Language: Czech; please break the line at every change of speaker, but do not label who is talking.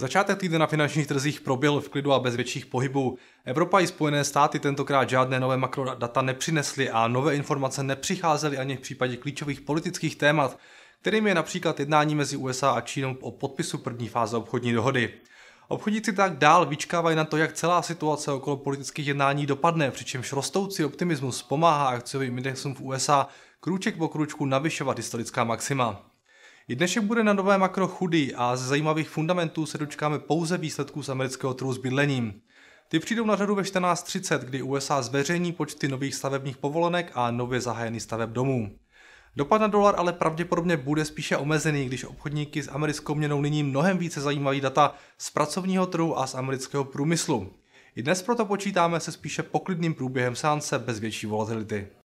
Začátek týdne na finančních
trzích proběhl v klidu a bez větších pohybů. Evropa i Spojené státy tentokrát žádné nové makrodata nepřinesly a nové informace nepřicházely ani v případě klíčových politických témat, kterým je například jednání mezi USA a Čínou o podpisu první fáze obchodní dohody. Obchodníci tak dál vyčkávají na to, jak celá situace okolo politických jednání dopadne, přičemž rostoucí optimismus pomáhá akciovým indexům v USA krůček po krůčku navyšovat historická maxima. I dnešek bude na nové makro chudý a z zajímavých fundamentů se dočkáme pouze výsledků z amerického trhu s bydlením. Ty přijdou na řadu ve 14.30, kdy USA zveřejní počty nových stavebních povolenek a nově zahájený staveb domů. Dopad na dolar ale pravděpodobně bude spíše omezený, když obchodníky s americkou měnou nyní mnohem více zajímají data z pracovního trhu a z amerického průmyslu. I dnes proto počítáme se spíše poklidným průběhem sánce
bez větší volatility.